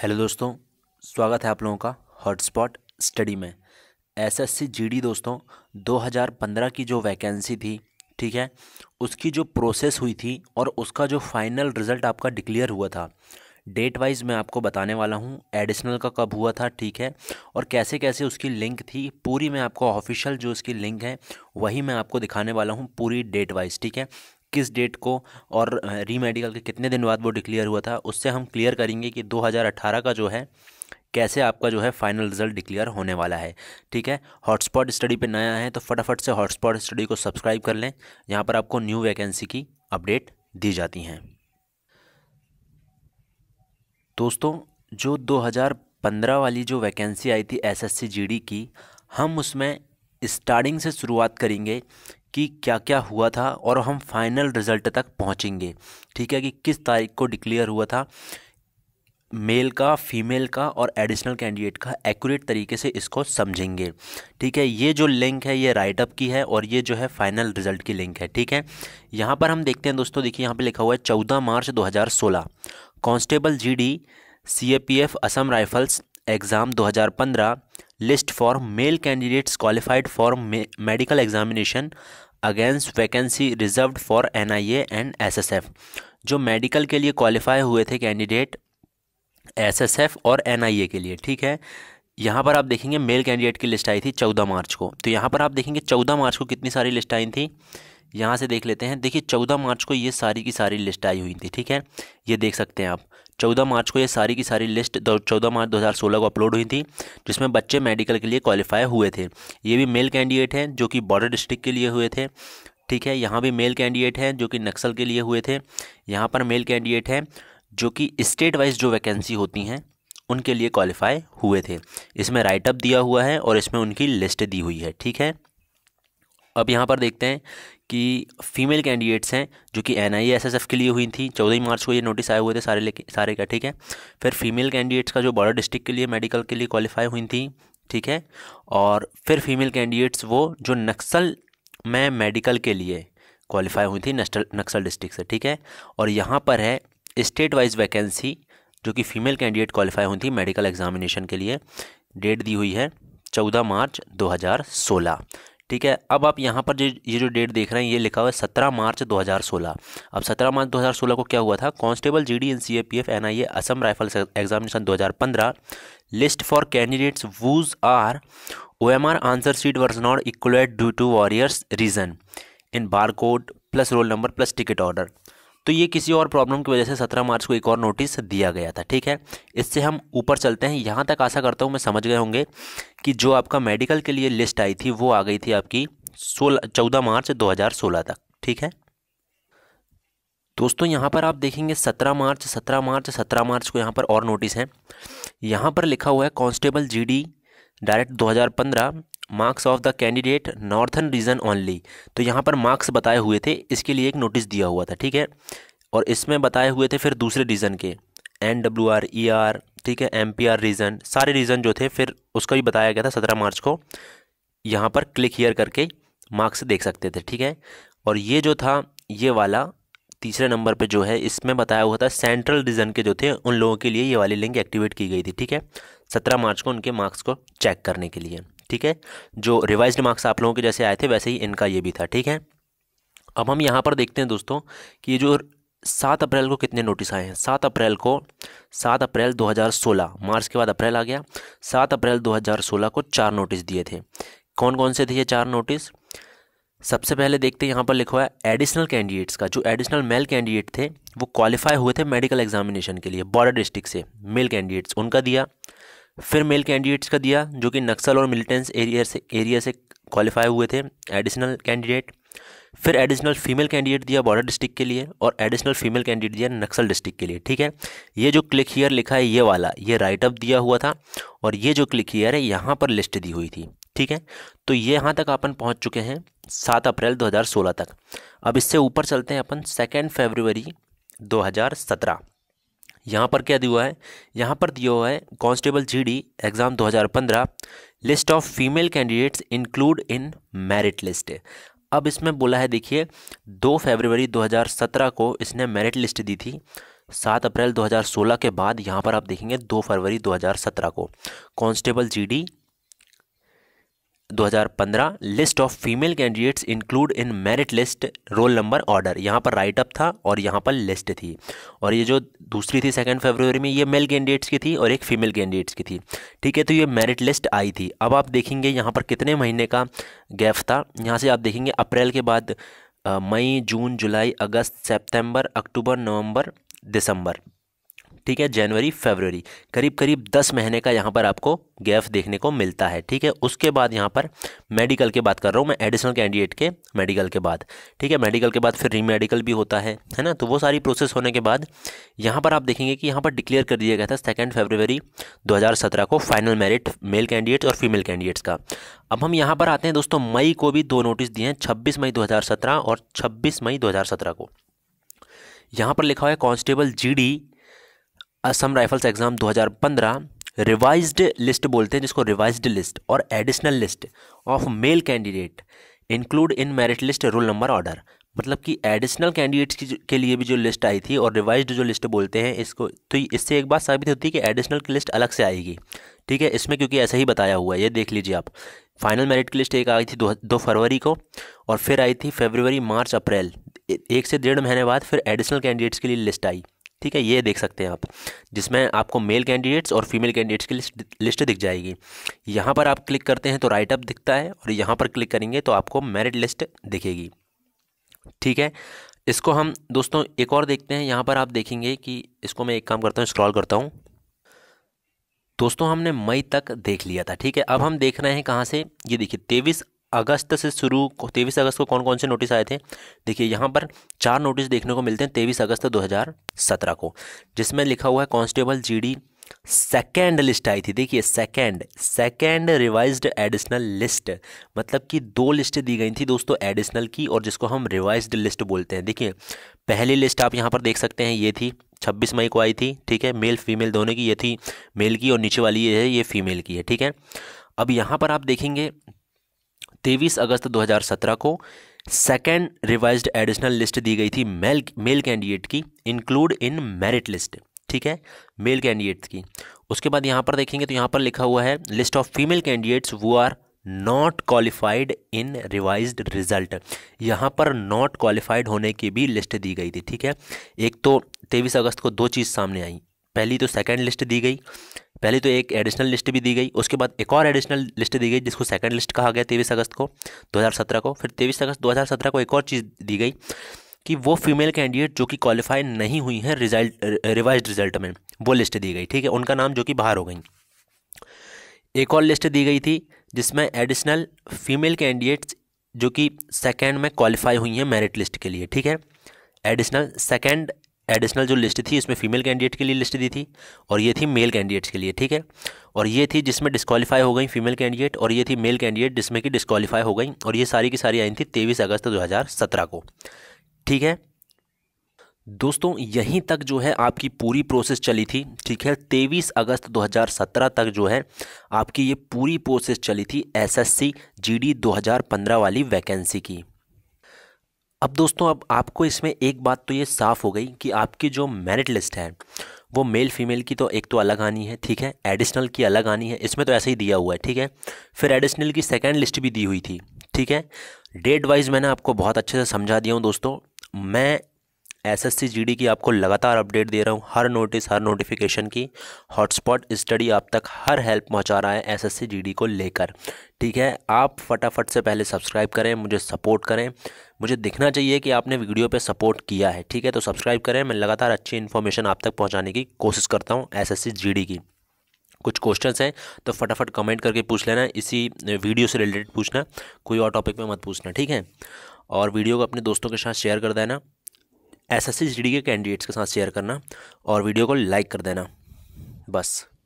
hello दोस्तों स्वागत है आप लोगों का हॉटस्पॉट स्टडी में एसएससी जीडी दोस्तों 2015 की जो वैकेंसी थी ठीक है उसकी जो प्रोसेस हुई थी और उसका जो फाइनल रिज़ल्ट आपका डिक्लेयर हुआ था डेट वाइज मैं आपको बताने वाला हूँ एडिशनल का कब हुआ था ठीक है और कैसे कैसे उसकी लिंक थी पूरी मैं आपको ऑफिशियल जो उसकी लिंक है वही मैं आपको दिखाने वाला हूँ पूरी डेट वाइज ठीक है किस डेट को और री मेडिकल के कितने दिन बाद वो डिक्लेयर हुआ था उससे हम क्लियर करेंगे कि 2018 का जो है कैसे आपका जो है फाइनल रिजल्ट डिक्लेयर होने वाला है ठीक है हॉटस्पॉट स्टडी पे नया है तो फटाफट से हॉटस्पॉट स्टडी को सब्सक्राइब कर लें यहाँ पर आपको न्यू वैकेंसी की अपडेट दी जाती हैं दोस्तों जो 2015 वाली जो वैकेंसी आई थी एसएससी जीडी की हम उसमें स्टार्टिंग से शुरुआत करेंगे कि क्या क्या हुआ था और हम फाइनल रिज़ल्ट तक पहुंचेंगे ठीक है कि किस तारीख को डिक्लेयर हुआ था मेल का फीमेल का और एडिशनल कैंडिडेट का एक्यूरेट तरीके से इसको समझेंगे ठीक है ये जो लिंक है ये राइटअप की है और ये जो है फाइनल रिजल्ट की लिंक है ठीक है यहाँ पर हम देखते हैं दोस्तों देखिए यहाँ पे लिखा हुआ है चौदह मार्च 2016 constable GD CAPF Assam rifles exam 2015 list for male candidates qualified for medical examination against vacancy reserve for N I and S S F जो मेडिकल के लिए क्वालिफाई हुए थे कैंडिडेट एस एस एफ और एन आई ए के लिए ठीक है यहाँ पर आप देखेंगे मेल कैंडिडेट की लिस्ट आई थी चौदह मार्च को तो यहाँ पर आप देखेंगे चौदह मार्च को कितनी सारी लिस्ट आई थी यहाँ से देख लेते हैं देखिए चौदह मार्च को ये सारी की सारी लिस्ट आई हुई थी ठीक है ये देख सकते हैं आप चौदह मार्च को ये सारी की सारी लिस्ट चौदह मार्च 2016 को अपलोड हुई थी जिसमें बच्चे मेडिकल के लिए क्वालिफाई हुए थे ये भी मेल कैंडिडेट हैं जो कि बॉर्डर डिस्ट्रिक्ट के लिए हुए थे ठीक है यहाँ भी मेल कैंडिडेट हैं जो कि नक्सल के लिए हुए थे यहाँ पर मेल कैंडिडेट हैं जो कि स्टेट वाइज जो वैकेंसी होती हैं उनके लिए क्वालिफाई हुए थे इसमें राइटअप दिया हुआ है और इसमें उनकी लिस्ट दी हुई है ठीक है अब यहाँ पर देखते हैं कि फीमेल कैंडिडेट्स हैं जो कि एन आई के लिए हुई थी चौदह मार्च को ये नोटिस आए हुए थे सारे लेके सारे का ठीक है फिर फीमेल कैंडिडेट्स का जो बॉर्डर डिस्ट्रिक्ट के लिए मेडिकल के लिए क्वालिफाई हुई थी ठीक है और फिर फीमेल कैंडिडेट्स वो जो नक्सल में मेडिकल के लिए क्वालिफाई हुई थी नक्सल डिस्ट्रिक्ट से ठीक है और यहाँ पर है स्टेट वाइज वैकेंसी जो कि फीमेल कैंडिडेट क्वालिफाई हुई थी मेडिकल एग्जामिनेशन के लिए डेट दी हुई है चौदह मार्च दो ठीक है अब आप यहाँ पर जो ये जो डेट देख रहे हैं ये लिखा हुआ है सत्रह मार्च 2016 अब सत्रह मार्च 2016 को क्या हुआ था constable G D N C A P F N I A Assam rifles examination 2015 list for candidates whose R O M R answer sheet were not equal due to various reason in bar code plus roll number plus ticket order तो ये किसी और problem की वजह से सत्रह मार्च को एक और नोटिस दिया गया था ठीक है इससे हम ऊपर चलते हैं यहाँ तक आशा करता हूँ मैं समझ गए होंगे कि जो आपका मेडिकल के लिए लिस्ट आई थी वो आ गई थी आपकी सोलह चौदह मार्च दो तक ठीक है दोस्तों यहाँ पर आप देखेंगे सत्रह मार्च सत्रह मार्च सत्रह मार्च को यहाँ पर और नोटिस हैं यहाँ पर लिखा हुआ है constable GD direct 2015 marks of the candidate northern region only तो यहाँ पर मार्क्स बताए हुए थे इसके लिए एक नोटिस दिया हुआ था ठीक है और इसमें बताए हुए थे फिर दूसरे रीजन के N W R E R ठीक है एम पी आर रीजन सारे रीजन जो थे फिर उसका भी बताया गया था सत्रह मार्च को यहाँ पर क्लिक हीयर करके मार्क्स देख सकते थे ठीक है और ये जो था ये वाला तीसरे नंबर पे जो है इसमें बताया हुआ था सेंट्रल डिज़न के जो थे उन लोगों के लिए ये वाली लिंक एक्टिवेट की गई थी ठीक है सत्रह मार्च को उनके मार्क्स को चेक करने के लिए ठीक है जो रिवाइज मार्क्स आप लोगों के जैसे आए थे वैसे ही इनका ये भी था ठीक है अब हम यहाँ पर देखते हैं दोस्तों कि ये जो सात अप्रैल को कितने नोटिस आए हैं सात अप्रैल को सात अप्रैल 2016 मार्च के बाद अप्रैल आ गया सात अप्रैल 2016 को चार नोटिस दिए थे कौन कौन से थे ये चार नोटिस सबसे पहले देखते हैं यहाँ पर लिखा हुआ है एडिशनल कैंडिडेट्स का जो एडिशनल मेल कैंडिडेट थे वो क्वालिफाई हुए थे मेडिकल एग्जामिनेशन के लिए बॉर्डर डिस्ट्रिक्ट से मेल कैंडिडेट्स उनका दिया फिर मेल कैंडिडेट्स का दिया जो कि नक्सल और मिलिटेंस एरिया से एरिया से क्वालिफाई हुए थे एडिशनल कैंडिडेट फिर एडिशनल फीमेल कैंडिडेट दिया बॉर्डर डिस्ट्रिक्ट के लिए और एडिशनल फीमेल कैंडिडेट दिया नक्सल डिस्ट्रिक्ट के लिए ठीक है ये जो क्लिक हीयर लिखा है ये वाला ये राइटअप दिया हुआ था और ये जो क्लिक हीयर है यहाँ पर लिस्ट दी हुई थी ठीक है तो ये यहाँ तक अपन पहुँच चुके हैं सात अप्रैल 2016 तक अब इससे ऊपर चलते हैं अपन सेकेंड फरवरी 2017 यहाँ पर क्या दिया हुआ है यहाँ पर दिया हुआ है constable GD exam 2015 list of female candidates include in merit list अब इसमें बोला है देखिए 2 फरवरी 2017 को इसने मेरिट लिस्ट दी थी सात अप्रैल 2016 के बाद यहाँ पर आप देखेंगे 2 फरवरी 2017 को constable GD 2015 list of female candidates include in merit list roll number order यहाँ पर राइट अप था और यहाँ पर लिस्ट थी और ये जो दूसरी थी सेकेंड फरवरी में ये मेल कैंडिडेट्स की थी और एक फीमेल कैंडिडेट्स की थी ठीक है तो ये मेरिट लिस्ट आई थी अब आप देखेंगे यहाँ पर कितने महीने का गैप था यहाँ से आप देखेंगे अप्रैल के बाद मई जून जुलाई अगस्त सेप्टेम्बर अक्टूबर नवम्बर दिसंबर ठीक है जनवरी फरवरी करीब करीब दस महीने का यहाँ पर आपको गैप देखने को मिलता है ठीक है उसके बाद यहाँ पर मेडिकल के बात कर रहा हूँ मैं एडिशनल कैंडिडेट के मेडिकल के बाद ठीक है मेडिकल के बाद फिर रीमेडिकल भी होता है है ना तो वो सारी प्रोसेस होने के बाद यहाँ पर आप देखेंगे कि यहाँ पर डिक्लेयर कर दिया गया था सेकेंड फेबरवरी 2017 को फाइनल मेरिट मेल कैंडिडेट्स और फीमेल कैंडिडेट्स का अब हम यहाँ पर आते हैं दोस्तों मई को भी दो नोटिस दिए हैं छब्बीस मई दो और छब्बीस मई दो को यहाँ पर लिखा हुआ है constable GD Assam rifles exam 2015 revised list बोलते हैं जिसको रिवाइज्ड लिस्ट और additional list of male candidate include in merit list roll number order मतलब कि एडिशनल कैंडिडेट्स के लिए भी जो लिस्ट आई थी और रिवाइज्ड जो लिस्ट बोलते हैं इसको तो इससे एक बात साबित होती है कि एडिशनल की लिस्ट अलग से आएगी ठीक है इसमें क्योंकि ऐसा ही बताया हुआ है ये देख लीजिए आप फाइनल मेरिट की लिस्ट एक आई थी दो, दो फरवरी को और फिर आई थी फरवरी मार्च अप्रैल एक से डेढ़ महीने बाद फिर एडिशनल कैंडिडेट्स के लिए लिस्ट आई ठीक है ये देख सकते हैं आप जिसमें आपको मेल कैंडिडेट्स और फीमेल कैंडिडेट्स की लिस्ट लिस्ट दिख जाएगी यहाँ पर आप क्लिक करते हैं तो राइट अप दिखता है और यहाँ पर क्लिक करेंगे तो आपको मेरिट लिस्ट दिखेगी ठीक है इसको हम दोस्तों एक और देखते हैं यहाँ पर आप देखेंगे कि इसको मैं एक काम करता हूँ स्क्रॉल करता हूँ दोस्तों हमने मई तक देख लिया था ठीक है अब हम देख रहे हैं कहाँ से ये देखिए तेईस अगस्त से शुरू तेईस अगस्त को कौन कौन से नोटिस आए थे देखिए यहाँ पर चार नोटिस देखने को मिलते हैं तेईस अगस्त 2017 को जिसमें लिखा हुआ है कांस्टेबल जीडी सेकेंड लिस्ट आई थी देखिए second second revised additional list मतलब कि दो लिस्ट दी गई थी दोस्तों एडिशनल की और जिसको हम रिवाइज्ड लिस्ट बोलते हैं देखिए पहली लिस्ट आप यहाँ पर देख सकते हैं ये थी 26 मई को आई थी ठीक है मेल फीमेल दोनों की ये थी मेल की और नीचे वाली ये है ये फीमेल की है ठीक है अब यहाँ पर आप देखेंगे तेईस अगस्त 2017 को सेकेंड रिवाइज्ड एडिशनल लिस्ट दी गई थी मेल मेल कैंडिडेट की इंक्लूड इन मेरिट लिस्ट ठीक है मेल कैंडिडेट की उसके बाद यहाँ पर देखेंगे तो यहाँ पर लिखा हुआ है list of female candidates who are not qualified in revise result यहाँ पर नॉट क्वालिफाइड होने की भी लिस्ट दी गई थी ठीक है एक तो तेईस अगस्त को दो चीज़ सामने आई पहली तो सेकेंड लिस्ट दी गई पहले तो एक एडिशनल लिस्ट भी दी गई उसके बाद एक और एडिशनल लिस्ट दी गई जिसको सेकंड लिस्ट कहा गया तेईस अगस्त को 2017 को फिर तेईस अगस्त 2017 को एक और चीज़ दी गई कि वो फीमेल कैंडिडेट जो कि क्वालिफाई नहीं हुई हैं रिजल्ट रिवाइज रिजल्ट में वो लिस्ट दी गई ठीक है उनका नाम जो कि बाहर हो गई एक और लिस्ट दी गई थी जिसमें एडिशनल फीमेल कैंडिडेट्स जो कि सेकेंड में क्वालिफाई हुई हैं मेरिट लिस्ट के लिए ठीक है एडिशनल सेकेंड एडिशनल जो लिस्ट थी इसमें फीमेल कैंडिडेट के लिए लिस्ट दी थी और ये थी मेल कैंडिडेट्स के लिए ठीक है और ये थी जिसमें डिस्कालीफाई हो गई फीमेल कैंडिडेट और ये थी मेल कैंडिडेट जिसमें कि डिस्कालीफाई हो गई और ये सारी की सारी आई थी तेईस अगस्त दो को ठीक है दोस्तों यहीं तक जो है आपकी पूरी प्रोसेस चली थी ठीक है तेईस अगस्त 2017 तक जो है आपकी ये पूरी प्रोसेस चली थी एसएससी जीडी 2015 वाली वैकेंसी की अब दोस्तों अब आपको इसमें एक बात तो ये साफ़ हो गई कि आपकी जो मेरिट लिस्ट है वो मेल फीमेल की तो एक तो अलग आनी है ठीक है एडिशनल की अलग आनी है इसमें तो ऐसा ही दिया हुआ है ठीक है फिर एडिशनल की सेकेंड लिस्ट भी दी हुई थी ठीक है डेट वाइज मैंने आपको बहुत अच्छे से समझा दिया हूँ दोस्तों मैं S S C G D की आपको लगातार अपडेट दे रहा हूँ हर नोटिस हर नोटिफिकेशन की हॉटस्पॉट स्टडी आप तक हर हेल्प पहुँचा रहा है S S C G D को लेकर ठीक है आप फटाफट से पहले सब्सक्राइब करें मुझे सपोर्ट करें मुझे दिखना चाहिए कि आपने वीडियो पे सपोर्ट किया है ठीक है तो सब्सक्राइब करें मैं लगातार अच्छी इन्फॉर्मेशन आप तक पहुंचाने की कोशिश करता हूं एसएससी जीडी की कुछ क्वेश्चंस हैं तो फटाफट कमेंट करके पूछ लेना इसी वीडियो से रिलेटेड पूछना कोई और टॉपिक में मत पूछना ठीक है और वीडियो को अपने दोस्तों के साथ शेयर कर देना एस एस के कैंडिडेट्स के साथ शेयर करना और वीडियो को लाइक कर देना बस